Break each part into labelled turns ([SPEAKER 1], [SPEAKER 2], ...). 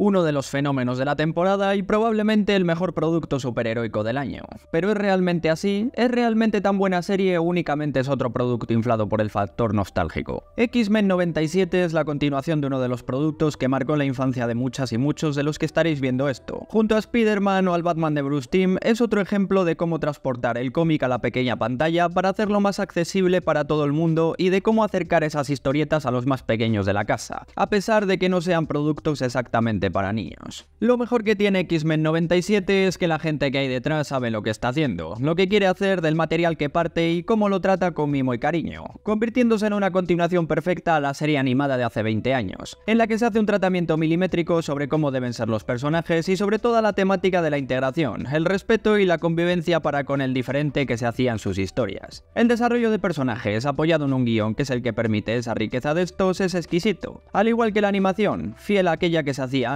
[SPEAKER 1] uno de los fenómenos de la temporada y probablemente el mejor producto superheroico del año. Pero es realmente así, es realmente tan buena serie o únicamente es otro producto inflado por el factor nostálgico. X-Men 97 es la continuación de uno de los productos que marcó la infancia de muchas y muchos de los que estaréis viendo esto. Junto a Spider-Man o al Batman de Bruce Team, es otro ejemplo de cómo transportar el cómic a la pequeña pantalla para hacerlo más accesible para todo el mundo y de cómo acercar esas historietas a los más pequeños de la casa, a pesar de que no sean productos exactamente para niños. Lo mejor que tiene X-Men 97 es que la gente que hay detrás sabe lo que está haciendo, lo que quiere hacer del material que parte y cómo lo trata con mimo y cariño, convirtiéndose en una continuación perfecta a la serie animada de hace 20 años, en la que se hace un tratamiento milimétrico sobre cómo deben ser los personajes y sobre toda la temática de la integración, el respeto y la convivencia para con el diferente que se hacían sus historias. El desarrollo de personajes apoyado en un guión que es el que permite esa riqueza de estos es exquisito, al igual que la animación, fiel a aquella que se hacía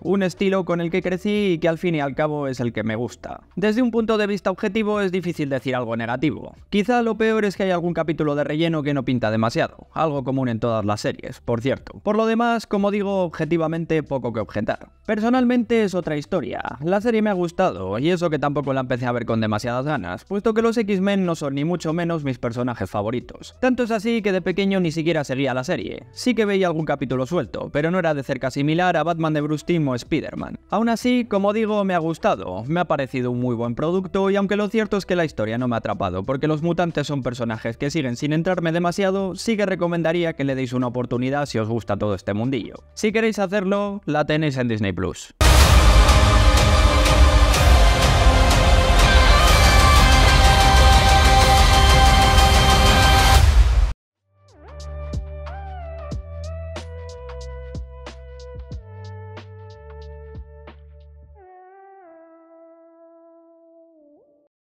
[SPEAKER 1] un estilo con el que crecí y que al fin y al cabo es el que me gusta. Desde un punto de vista objetivo es difícil decir algo negativo. Quizá lo peor es que hay algún capítulo de relleno que no pinta demasiado, algo común en todas las series, por cierto. Por lo demás, como digo, objetivamente poco que objetar. Personalmente es otra historia, la serie me ha gustado, y eso que tampoco la empecé a ver con demasiadas ganas, puesto que los X-Men no son ni mucho menos mis personajes favoritos. Tanto es así que de pequeño ni siquiera seguía la serie, sí que veía algún capítulo suelto, pero no era de cerca similar a Batman de Agustimo Spider-Man. Aún así, como digo, me ha gustado, me ha parecido un muy buen producto y aunque lo cierto es que la historia no me ha atrapado, porque los mutantes son personajes que siguen sin entrarme demasiado, sí que recomendaría que le deis una oportunidad si os gusta todo este mundillo. Si queréis hacerlo, la tenéis en Disney Plus.